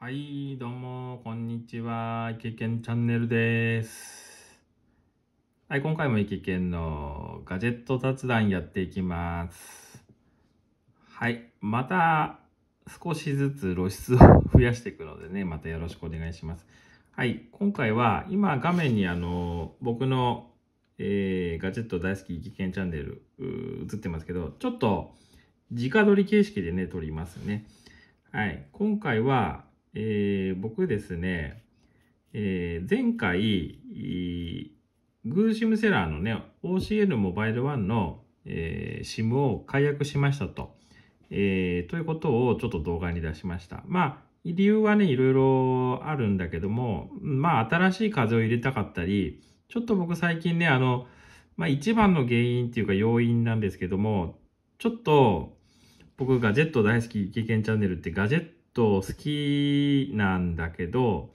はい、どうも、こんにちは。イケケンチャンネルです。はい、今回もイケケンのガジェット雑談やっていきます。はい、また少しずつ露出を 増やしていくのでね、またよろしくお願いします。はい、今回は今画面にあの、僕の、えー、ガジェット大好きイケケンチャンネル映ってますけど、ちょっと直撮り形式でね、撮りますね。はい、今回は、えー、僕ですね、えー、前回、グーシムセラーのね、o c n モバイルワンの、えー、SIM を解約しましたと、えー、ということをちょっと動画に出しました。まあ、理由はね、いろいろあるんだけども、まあ、新しい風を入れたかったり、ちょっと僕最近ね、あの、まあ、一番の原因っていうか要因なんですけども、ちょっと、僕ガジェット大好き経験チャンネルってガジェットと好きなんだけど、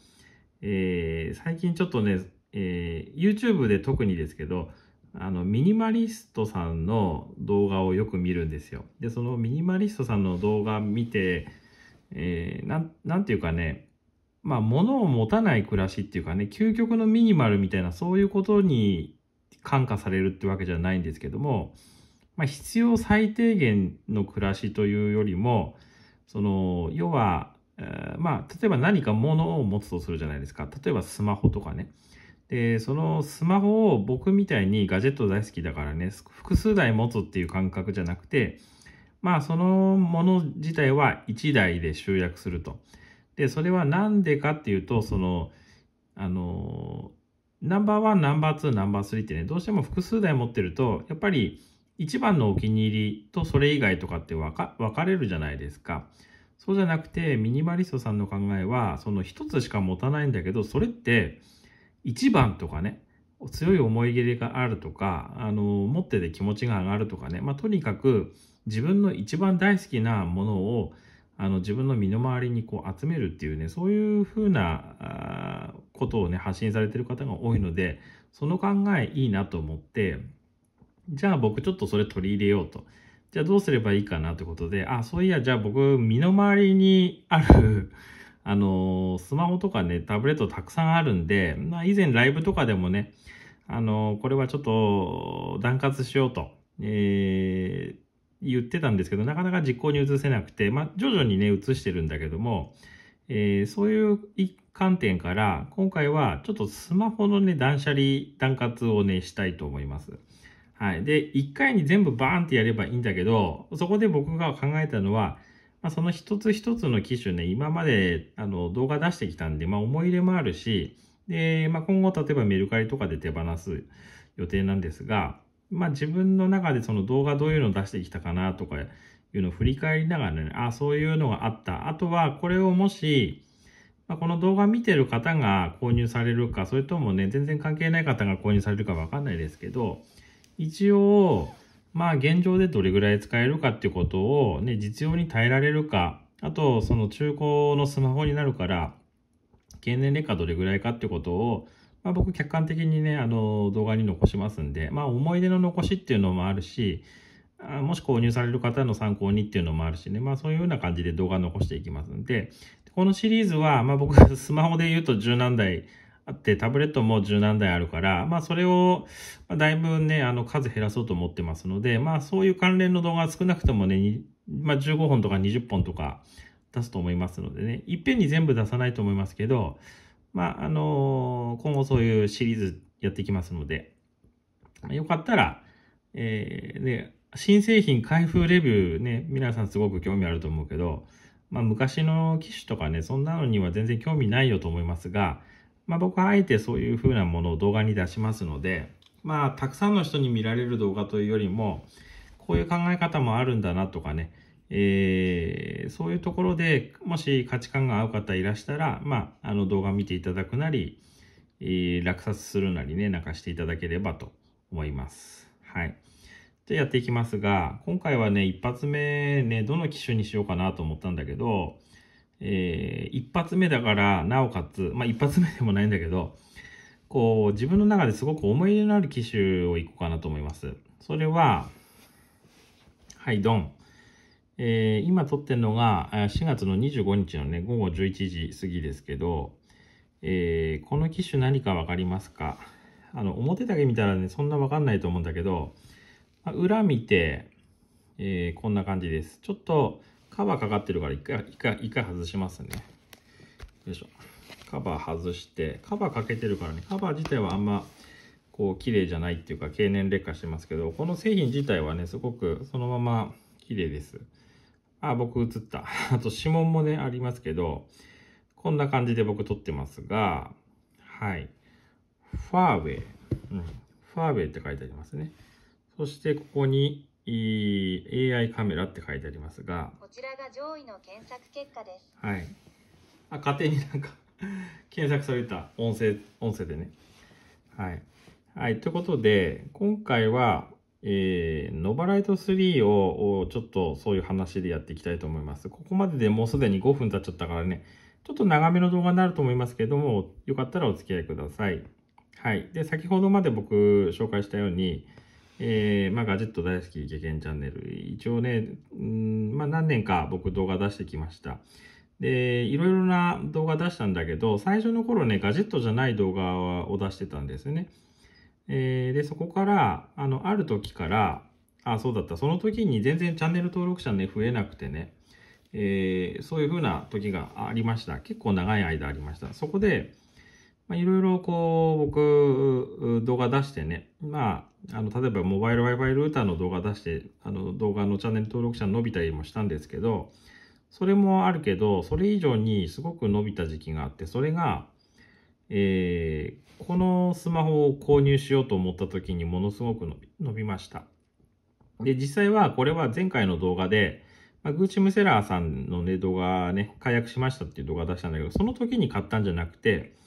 えー、最近ちょっとね、えー、YouTube で特にですけど、あの、ミニマリストさんの動画をよく見るんですよ。で、そのミニマリストさんの動画見て、えー、ななんていうかね、まあ、物を持たない暮らしっていうかね、究極のミニマルみたいな、そういうことに感化されるってわけじゃないんですけども、まあ、必要最低限の暮らしというよりも、その、要は、えー、まあ、例えば何かものを持つとするじゃないですか。例えばスマホとかね。で、そのスマホを僕みたいにガジェット大好きだからね、複数台持つっていう感覚じゃなくて、まあ、そのもの自体は1台で集約すると。で、それは何でかっていうと、その、あの、ナンバーワン、ナンバーツー、ナンバースリーってね、どうしても複数台持ってると、やっぱり、一番のお気に入りとそれ以外とかって分かれるじゃないですか。そうじゃなくて、ミニマリストさんの考えは、その一つしか持たないんだけど、それって一番とかね、強い思い入れがあるとか、あの、持ってて気持ちが上がるとかね、まあ、とにかく自分の一番大好きなものを、あの、自分の身の回りにこう集めるっていうね、そういうふうなことをね、発信されてる方が多いので、その考えいいなと思って、じゃあ僕ちょっとそれ取り入れようと。じゃあどうすればいいかなってことで、あ、そういや、じゃあ僕、身の回りにある あのー、スマホとかね、タブレットたくさんあるんで、まあ以前ライブとかでもね、あのー、これはちょっと断活しようと、えー、言ってたんですけど、なかなか実行に移せなくて、まあ徐々にね、移してるんだけども、えー、そういう観点から、今回はちょっとスマホのね、断捨離、断活をね、したいと思います。はい。で、1回に全部バーンってやればいいんだけど、そこで僕が考えたのは、まあ、その一つ一つの機種ね、今まであの動画出してきたんで、まあ、思い入れもあるし、で、まあ、今後例えばメルカリとかで手放す予定なんですが、まあ、自分の中でその動画どういうのを出してきたかなとかいうのを振り返りながらね、あ、そういうのがあった。あとは、これをもし、まあ、この動画見てる方が購入されるか、それともね、全然関係ない方が購入されるかわかんないですけど、一応、まあ現状でどれぐらい使えるかっていうことをね、実用に耐えられるか、あとその中古のスマホになるから、経年劣化どれぐらいかってことを、まあ、僕客観的にね、あの動画に残しますんで、まあ思い出の残しっていうのもあるし、もし購入される方の参考にっていうのもあるしね、まあそういうような感じで動画残していきますんで、このシリーズは、まあ僕スマホで言うと十何台あって、タブレットも十何台あるから、まあそれを、まあ、だいぶね、あの数減らそうと思ってますので、まあそういう関連の動画は少なくともね、まあ15本とか20本とか出すと思いますのでね、いっぺんに全部出さないと思いますけど、まああの今後そういうシリーズやっていきますので、よかったら、えー、ね、新製品開封レビューね、皆さんすごく興味あると思うけど、まあ昔の機種とかね、そんなのには全然興味ないよと思いますが、まあ、僕はあえてそういう風なものを動画に出しますので、まあ、たくさんの人に見られる動画というよりも、こういう考え方もあるんだなとかね、えー、そういうところでもし価値観が合う方いらしたら、まあ、あの動画見ていただくなり、えー、落札するなりね、なんかしていただければと思います。はい。じゃやっていきますが、今回はね、一発目ね、どの機種にしようかなと思ったんだけど、えー、一発目だから、なおかつ、まあ一発目でもないんだけど、こう、自分の中ですごく思い入れのある機種をいこうかなと思います。それは、はい、ドン。えー、今撮ってるのが4月の25日のね、午後11時過ぎですけど、えー、この機種何か分かりますかあの、表だけ見たらね、そんな分かんないと思うんだけど、まあ、裏見て、えー、こんな感じです。ちょっと、カバーかかってるから一回、一回、一回外しますね。よいしょ。カバー外して、カバーかけてるからね、カバー自体はあんま、こう、綺麗じゃないっていうか、経年劣化してますけど、この製品自体はね、すごくそのまま綺麗です。あ、僕映った。あと指紋もね、ありますけど、こんな感じで僕撮ってますが、はい。ファーウェイ。うん。ファーウェイって書いてありますね。そして、ここに、AI カメラって書いてありますがこちらが上位の検索結果ですはいあ勝手になんか 検索された音声音声でねはいはいということで今回はえー、ノバライト3ををちょっとそういう話でやっていきたいと思います。ここまででもうすでに5分経っちゃったからね、ちょっと長めの動画になると思いますけども、よかったらお付き合いください。はい。で、先ほどまで僕紹介したように、えー、まあ、ガジェット大好き下限チャンネル。一応ね、うんまあ、何年か僕動画出してきました。で、いろいろな動画出したんだけど、最初の頃ね、ガジェットじゃない動画を出してたんですよね。えー、で、そこから、あの、ある時から、あ、そうだった。その時に全然チャンネル登録者ね、増えなくてね、えー、そういう風な時がありました。結構長い間ありました。そこで、まいろいろこう、僕、動画出してね、まあ、あの例えばモバイル Wi-Fi ルーターの動画出してあの動画のチャンネル登録者伸びたりもしたんですけどそれもあるけどそれ以上にすごく伸びた時期があってそれが、えー、このスマホを購入しようと思った時にものすごく伸びましたで実際はこれは前回の動画で、まあ、グーチムセラーさんの、ね、動画ね解約しましたっていう動画出したんだけどその時に買ったんじゃなくて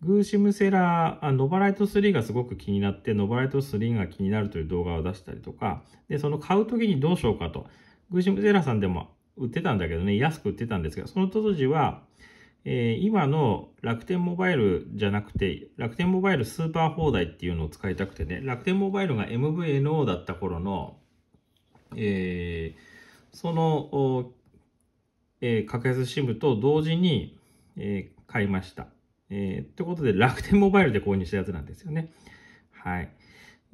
グーシムセラー、あノバライト3がすごく気になって、ノバライト3が気になるという動画を出したりとか、で、その買うときにどうしようかと。グーシムセラーさんでも売ってたんだけどね、安く売ってたんですけど、その当時は、えー、今の楽天モバイルじゃなくて、楽天モバイルスーパー放題っていうのを使いたくてね、楽天モバイルが MVNO だった頃の、えー、その、えー、格安 SIM と同時に、えー、買いました。えー、ってことで楽天モバイルで購入したやつなんですよね。はい。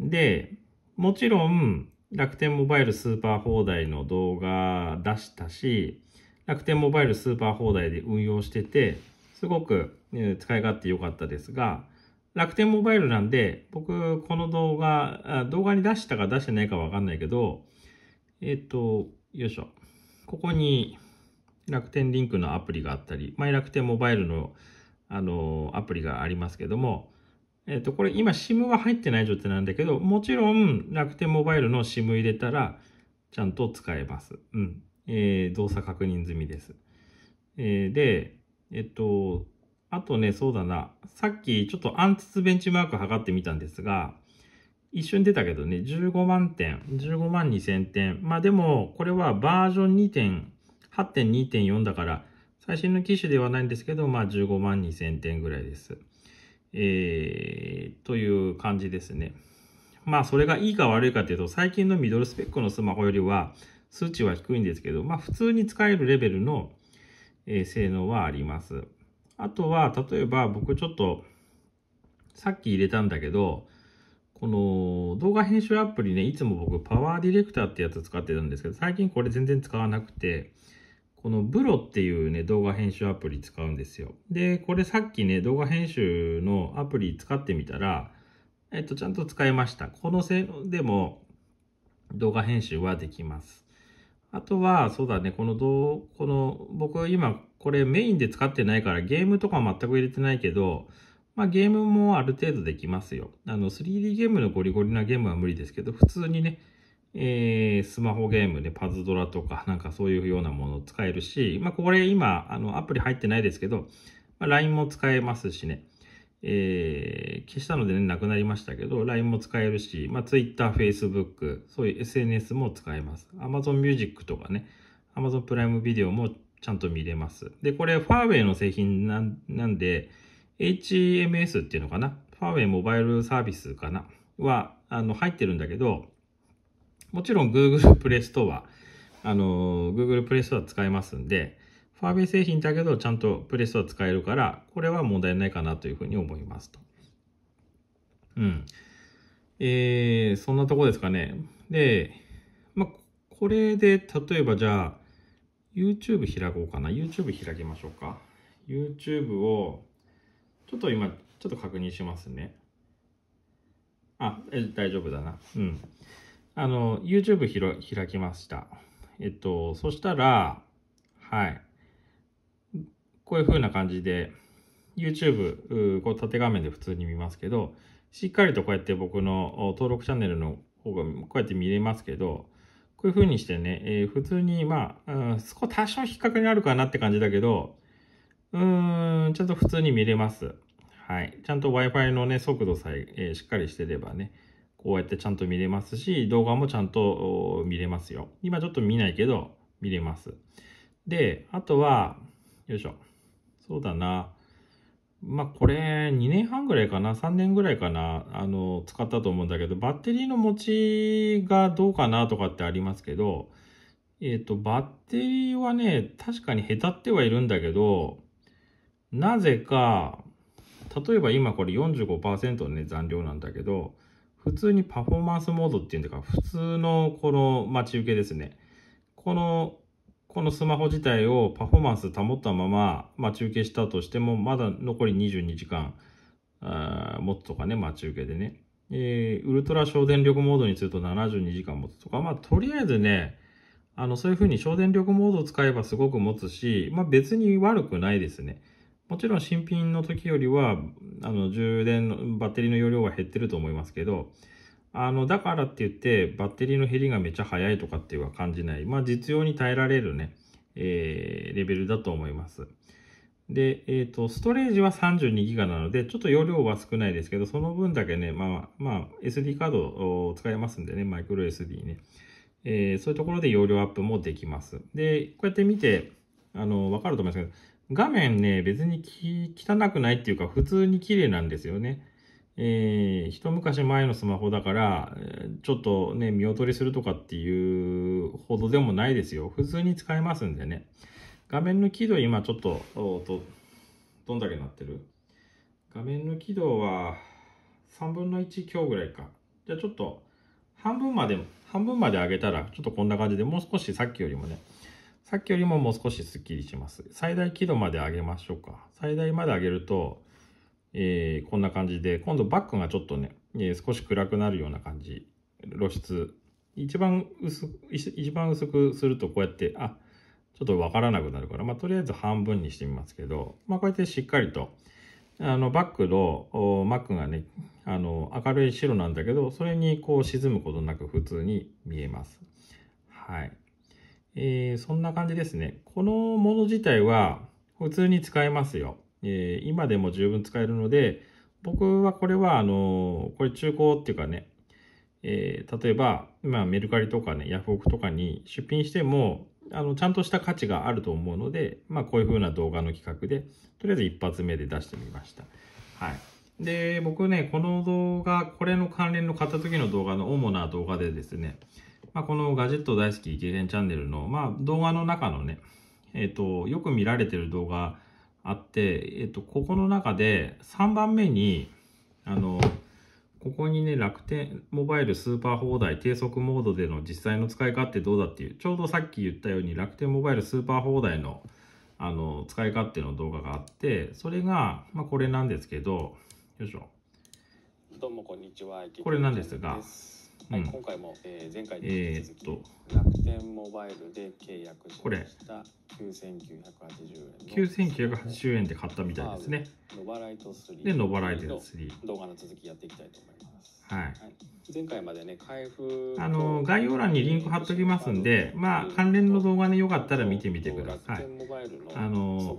で、もちろん楽天モバイルスーパー放題の動画出したし、楽天モバイルスーパー放題で運用してて、すごく、ね、使い勝手良かったですが、楽天モバイルなんで、僕、この動画、動画に出したか出してないかわかんないけど、えっ、ー、と、よいしょ。ここに楽天リンクのアプリがあったり、マイ楽天モバイルのあの、アプリがありますけども、えっ、ー、と、これ今 SIM は入ってない状態なんだけど、もちろん楽天モバイルの SIM 入れたら、ちゃんと使えます。うん。えー、動作確認済みです。えー、で、えっと、あとね、そうだな。さっきちょっとアツツベンチマーク測ってみたんですが、一瞬出たけどね、15万点、15万2000点。まあでも、これはバージョン2.8.2.4だから、最新の機種ではないんですけど、まあ、15万2000点ぐらいです。えー、という感じですね。まあ、それがいいか悪いかというと、最近のミドルスペックのスマホよりは、数値は低いんですけど、まあ、普通に使えるレベルの、え性能はあります。あとは、例えば僕ちょっと、さっき入れたんだけど、この動画編集アプリね、いつも僕パワーディレクターってやつ使ってるんですけど、最近これ全然使わなくて、このブロっていうね、動画編集アプリ使うんですよ。で、これさっきね、動画編集のアプリ使ってみたら、えっと、ちゃんと使えました。この性能でも動画編集はできます。あとは、そうだね、このどう、この、僕は今これメインで使ってないからゲームとか全く入れてないけど、まあゲームもある程度できますよ。あの、3D ゲームのゴリゴリなゲームは無理ですけど、普通にね、えー、スマホゲームでパズドラとか、なんかそういうようなものを使えるし、まあ、これ今、あの、アプリ入ってないですけど、まあ、LINE も使えますしね。えー、消したのでね、なくなりましたけど、LINE も使えるし、まあ、Twitter、Facebook、そういう SNS も使えます。Amazon Music とかね、Amazon プライムビデオもちゃんと見れます。で、これ、ファーウェイの製品なんで、HMS っていうのかなファーウェイモバイルサービスかなは、あの、入ってるんだけど、もちろん Google プレストア、あの、Google プレストア使えますんで、ファーェイ製品だけどちゃんとプレストア使えるから、これは問題ないかなというふうに思いますと。うん。えー、そんなとこですかね。で、まこれで、例えばじゃあ、YouTube 開こうかな。YouTube 開きましょうか。YouTube を、ちょっと今、ちょっと確認しますね。あ、え大丈夫だな。うん。あの、YouTube ひろ開きました。えっと、そしたら、はい。こういう風な感じで、YouTube、こう縦画面で普通に見ますけど、しっかりとこうやって僕の登録チャンネルの方がこうやって見れますけど、こういう風にしてね、えー、普通に、まあ、うん、多少引っかかりあるかなって感じだけど、うーん、ちゃんと普通に見れます。はい。ちゃんと Wi-Fi のね、速度さええー、しっかりしてればね、こうやってちゃんと見れますし、動画もちゃんと見れますよ。今ちょっと見ないけど、見れます。で、あとは、よいしょ。そうだな。まあ、これ、2年半ぐらいかな、3年ぐらいかな、あの、使ったと思うんだけど、バッテリーの持ちがどうかなとかってありますけど、えっ、ー、と、バッテリーはね、確かにへたってはいるんだけど、なぜか、例えば今これ45%のね、残量なんだけど、普通にパフォーマンスモードっていうんだか、普通のこの待ち受けですね。この、このスマホ自体をパフォーマンス保ったまま待ち受けしたとしても、まだ残り22時間、あ持つとかね、待ち受けでね。えー、ウルトラ省電力モードにすると72時間持つとか、まあ、とりあえずね、あの、そういうふうに省電力モードを使えばすごく持つし、まあ、別に悪くないですね。もちろん新品の時よりは、あの、充電の、バッテリーの容量は減ってると思いますけど、あの、だからって言って、バッテリーの減りがめちゃ早いとかっていうのは感じない。まあ、実用に耐えられるね、えー、レベルだと思います。で、えっ、ー、と、ストレージは 32GB なので、ちょっと容量は少ないですけど、その分だけね、まあ、まあ、SD カードを使えますんでね、マイクロ SD ね。えー、そういうところで容量アップもできます。で、こうやって見て、あの、わかると思いますけど、画面ね、別に汚くないっていうか、普通に綺麗なんですよね。えー、一昔前のスマホだから、ちょっとね、見劣りするとかっていうほどでもないですよ。普通に使えますんでね。画面の輝度、今ちょっと、とどんだけなってる画面の輝度は、3分の1強ぐらいか。じゃあちょっと、半分まで、半分まで上げたら、ちょっとこんな感じで、もう少しさっきよりもね、さっきよりももう少しスッキリします。最大輝度まで上げましょうか。最大まで上げると、えー、こんな感じで、今度バックがちょっとね、えー、少し暗くなるような感じ。露出。一番薄く、一番薄くするとこうやって、あ、ちょっとわからなくなるから、まあ、とりあえず半分にしてみますけど、まあ、こうやってしっかりと、あの、バックの、マックがね、あの、明るい白なんだけど、それにこう沈むことなく普通に見えます。はい。えー、そんな感じですね。このもの自体は普通に使えますよ。えー、今でも十分使えるので、僕はこれは、あのー、これ中古っていうかね、え例えば、今メルカリとかね、ヤフオクとかに出品しても、あの、ちゃんとした価値があると思うので、まあ、こういう風な動画の企画で、とりあえず一発目で出してみました。はい。で、僕ね、この動画、これの関連の買った時の動画の主な動画でですね、まあ、このガジェット大好きゲゲンチャンネルの、まあ、動画の中のね、えっ、ー、と、よく見られてる動画あって、えっ、ー、と、ここの中で3番目に、あの、ここにね、楽天モバイルスーパー放題低速モードでの実際の使い勝手どうだっていう、ちょうどさっき言ったように楽天モバイルスーパー放題のあの使い勝手の動画があって、それが、まあ、これなんですけど、よいしょ。どうもこんにちは。これなんですが、はい、今回も、えー、前回に引き続き、楽天モバイルで契約しました9980円9980円で買ったみたいですね。ノバライト3でノバライト3動画の続きやっていきたいと思います。はい。前回までね、開封。あの、概要欄にリンク貼っときますんで、まあ、関連の動画でよかったら見てみてください。あの、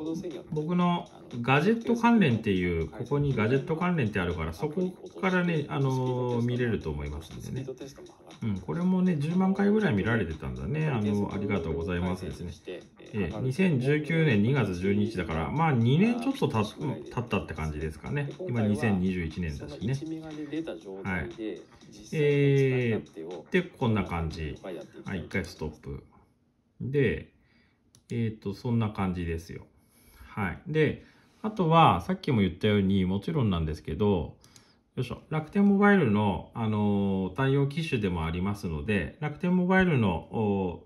僕のガジェット関連っていう、ここにガジェット関連ってあるから、そこからね、あの、見れると思いますんでね。うん、これもね、10万回ぐらい見られてたんだね。あの、ありがとうございますですね。え2019年2月12日だから、まあ2年ちょっと経ったって感じですかね。今2021年だしね。はい。えー、で、こんな感じ。はい、一回ストップ。で、えっ、ー、と、そんな感じですよ。はい。で、あとは、さっきも言ったように、もちろんなんですけど、よいしょ。楽天モバイルの、あのー、対応機種でもありますので、楽天モバイルの、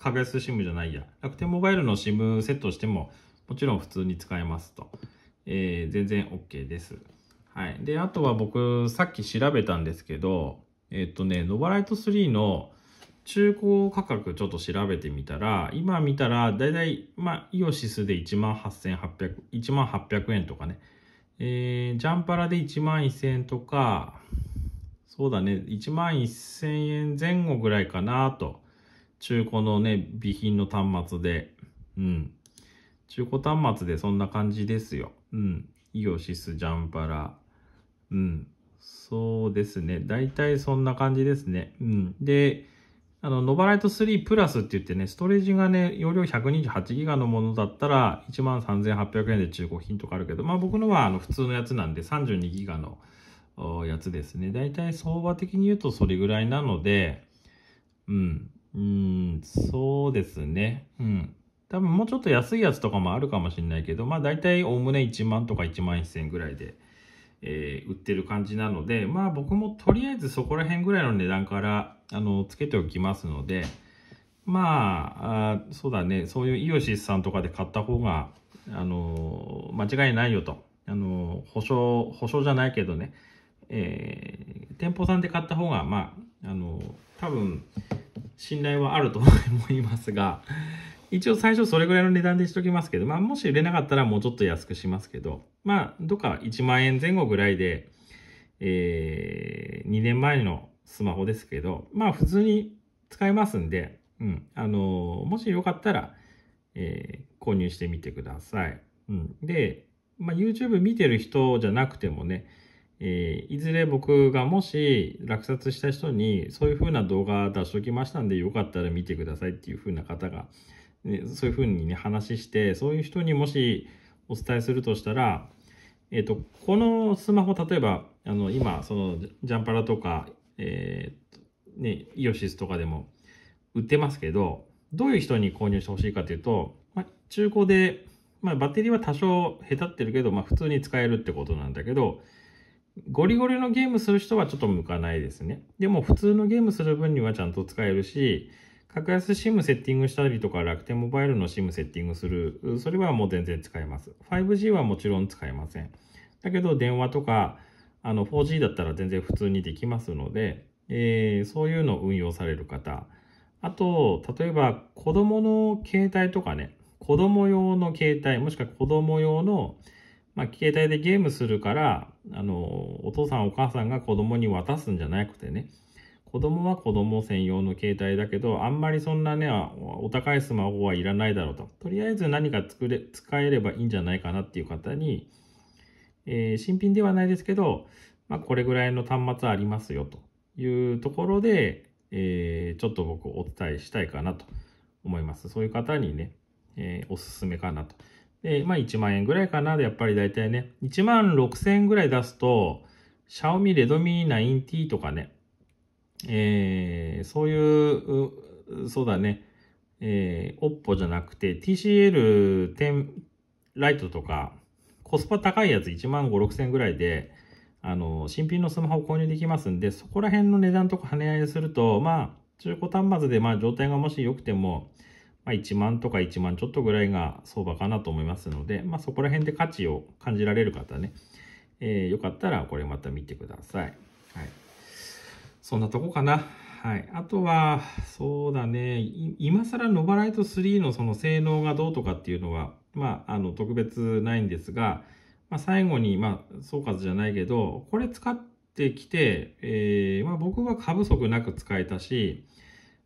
格安 SIM じゃないや、楽天モバイルの SIM セットしても、もちろん普通に使えますと。えー、全然 OK です。はい。で、あとは僕、さっき調べたんですけど、えっ、ー、とね、ノバライト3の中古価格ちょっと調べてみたら、今見たら、だいたい、まあ、イオシスで18,800、18,800円とかね、えー、ジャンパラで1万1000円とか、そうだね、1万1000円前後ぐらいかなと。中古のね、備品の端末で。うん。中古端末でそんな感じですよ。うん。イオシス、ジャンパラ。うん。そうですね。大体そんな感じですね。うん。で、あの、ノバライト3プラスって言ってね、ストレージがね、容量128 g b のものだったら、13,800円で中古品とかあるけど、まあ僕のはあの普通のやつなんで、32ギガのやつですね。だいたい相場的に言うとそれぐらいなので、うん、うん、そうですね。うん。多分もうちょっと安いやつとかもあるかもしれないけど、まあ大体おおむね1万とか1万1000円ぐらいで、えー、売ってる感じなので、まあ僕もとりあえずそこら辺ぐらいの値段からあの、つけておきますので、まあ、あそうだね、そういうイオシスさんとかで買った方が、あの、間違いないよと。あの、保証、保証じゃないけどね、えー、店舗さんで買った方が、まあ、あの、多分、信頼はあると思いますが、一応最初それぐらいの値段でしときますけど、まあ、もし売れなかったらもうちょっと安くしますけど、まあ、どっか1万円前後ぐらいで、えー、2年前のスマホですけど、まあ普通に使えますんで、うん、あのもしよかったら、えー、購入してみてください。うん、で、まあ、YouTube 見てる人じゃなくてもね、えー、いずれ僕がもし落札した人にそういう風な動画出しておきましたんでよかったら見てくださいっていう風な方が、ね、そういう風にね話してそういう人にもしお伝えするとしたら、えーとこのスマホ例えばあの今そのジャンパラとかえー、ね、イオシスとかでも売ってますけど、どういう人に購入してほしいかというと、まあ、中古で、まあ、バッテリーは多少へたってるけど、まあ、普通に使えるってことなんだけど、ゴリゴリのゲームする人はちょっと向かないですね。でも普通のゲームする分にはちゃんと使えるし、格安 SIM セッティングしたりとか楽天モバイルの SIM セッティングする、それはもう全然使えます。5G はもちろん使えません。だけど電話とか、あの 4G だったら全然普通にできますので、えー、そういうのを運用される方、あと、例えば子供の携帯とかね、子供用の携帯、もしくは子供用の、まあ、携帯でゲームするから、あの、お父さんお母さんが子供に渡すんじゃなくてね、子供は子供専用の携帯だけど、あんまりそんなね、お高いスマホはいらないだろうと。とりあえず何か作れ、使えればいいんじゃないかなっていう方に、えー、新品ではないですけど、まあ、これぐらいの端末ありますよというところで、えー、ちょっと僕お伝えしたいかなと思います。そういう方にね、えー、おすすめかなと。で、まあ1万円ぐらいかなで、やっぱり大体ね、1万6000円ぐらい出すと、Xiaomi Redmi 9T とかね、えー、そういう、そうだね、えー、Oppo じゃなくて TCL10 ライトとか、コスパ高いやつ1万5、6千ぐらいで、あの、新品のスマホを購入できますんで、そこら辺の値段とか跳ね合いすると、まあ、中古端末で、まあ、状態がもし良くても、まあ、1万とか1万ちょっとぐらいが相場かなと思いますので、まあ、そこら辺で価値を感じられる方ね、えー、よかったらこれまた見てください。はい。そんなとこかな。はい。あとは、そうだね、今更ノバライト3のその性能がどうとかっていうのは、まあ、あの、特別ないんですが、まあ、最後に、まあ、総括じゃないけど、これ使ってきて、えー、まあ、僕は過不足なく使えたし、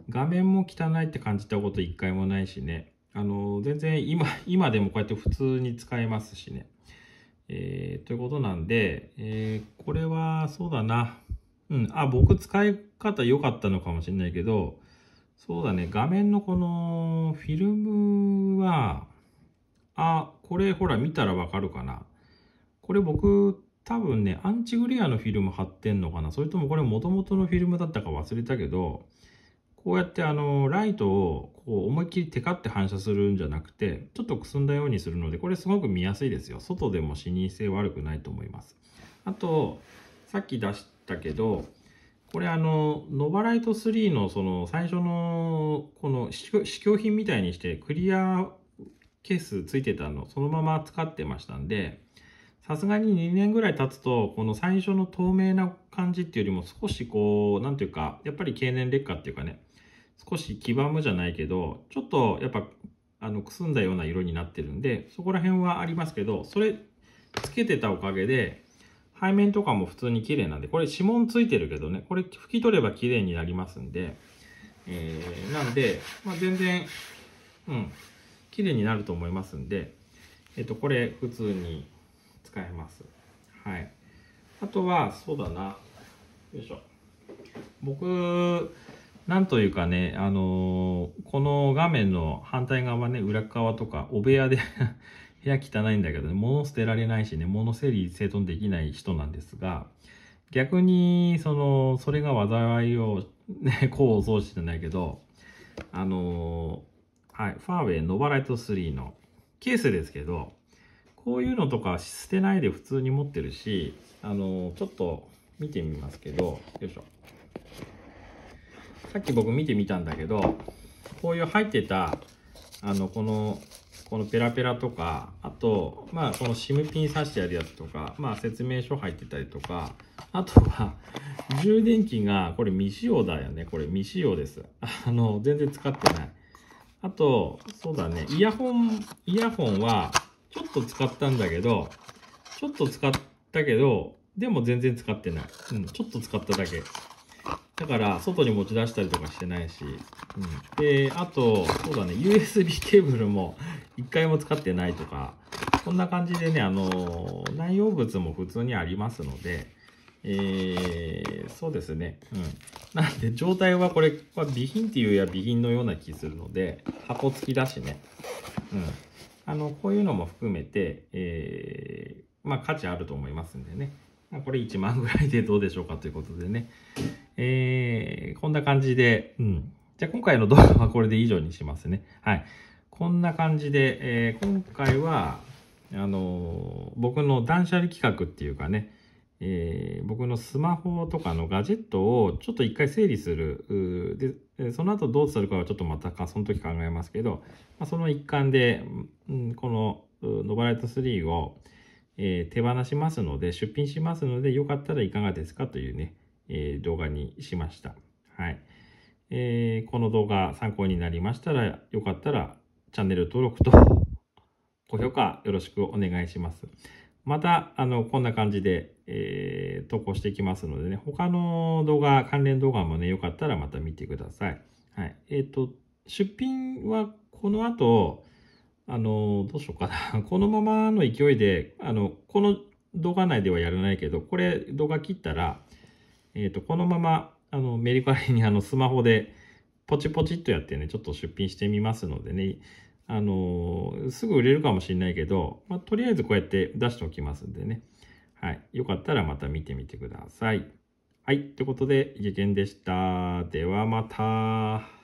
画面も汚いって感じたこと一回もないしね、あの、全然今、今でもこうやって普通に使えますしね。えー、ということなんで、えー、これはそうだな。うん、あ、僕使い方良かったのかもしれないけど、そうだね、画面のこのフィルムは、あ、これほら見たらわかるかな。これ僕、多分ね、アンチグレアのフィルム貼ってんのかな。それともこれ元々のフィルムだったか忘れたけど、こうやってあの、ライトをこう思いっきりテカって反射するんじゃなくて、ちょっとくすんだようにするので、これすごく見やすいですよ。外でも視認性悪くないと思います。あと、さっき出したけど、これあの、ノバライト3のその最初のこの試供品みたいにしてクリアケースついてたの、そのまま使ってましたんで、さすがに2年ぐらい経つと、この最初の透明な感じっていうよりも少しこう、なんていうか、やっぱり経年劣化っていうかね、少し黄ばむじゃないけど、ちょっとやっぱ、あの、くすんだような色になってるんで、そこら辺はありますけど、それ、つけてたおかげで、背面とかも普通に綺麗なんで、これ指紋ついてるけどね、これ拭き取れば綺麗になりますんで、えー、なんで、まあ、全然、うん、綺麗になると思いますんで、えっと、これ普通に使えます。はい。あとは、そうだな。よいしょ。僕、なんというかね、あのー、この画面の反対側ね、裏側とか、お部屋で 部屋汚いんだけどね、物捨てられないしね、物整理整頓できない人なんですが、逆に、その、それが災いを、ね、功を奏してないけど、あのはい、ファーウェイノバライト3のケースですけど、こういうのとか捨てないで普通に持ってるし、あの、ちょっと見てみますけど、よいしょ。さっき僕見てみたんだけど、こういう入ってた、あの、この、このペラペラとか、あと、まあ、このシムピン挿してあるやつとか、まあ、説明書入ってたりとか、あとは、充電器が、これ未使用だよね。これ未使用です。あの、全然使ってない。あと、そうだね、イヤホン、イヤホンは、ちょっと使ったんだけど、ちょっと使ったけど、でも全然使ってない。うん、ちょっと使っただけ。だから、外に持ち出したりとかしてないし。うん、で、あと、そうだね、USB ケーブルも一回も使ってないとか、こんな感じでね、あのー、内容物も普通にありますので、えー、そうですね。うん。なんで、状態はこれあ、備品っていうや備品のような気するので、箱付きだしね。うん。あの、こういうのも含めて、えー、まあ価値あると思いますんでね。これ1万ぐらいでどうでしょうかということでね。えー、こんな感じで、うん。じゃあ今回の動画はこれで以上にしますね。はい。こんな感じで、えー、今回は、あのー、僕の断捨離企画っていうかね、えー、僕のスマホとかのガジェットをちょっと一回整理するでその後どうするかはちょっとまたその時考えますけど、まあ、その一環で、うん、このノバライト3を、えー、手放しますので出品しますのでよかったらいかがですかというね、えー、動画にしました、はいえー、この動画参考になりましたらよかったらチャンネル登録と 高評価よろしくお願いします。また、あの、こんな感じで、えー、投稿していきますのでね、他の動画、関連動画もね、よかったらまた見てください。はい。えっ、ー、と、出品はこの後、あの、どうしようかな。このままの勢いで、あの、この動画内ではやらないけど、これ動画切ったら、えっ、ー、と、このまま、あの、メリカリにあの、スマホで、ポチポチっとやってね、ちょっと出品してみますのでね、あのー、すぐ売れるかもしれないけど、まあ、とりあえずこうやって出しておきますんでね。はい。よかったらまた見てみてください。はい。ということで、意見でした。ではまた。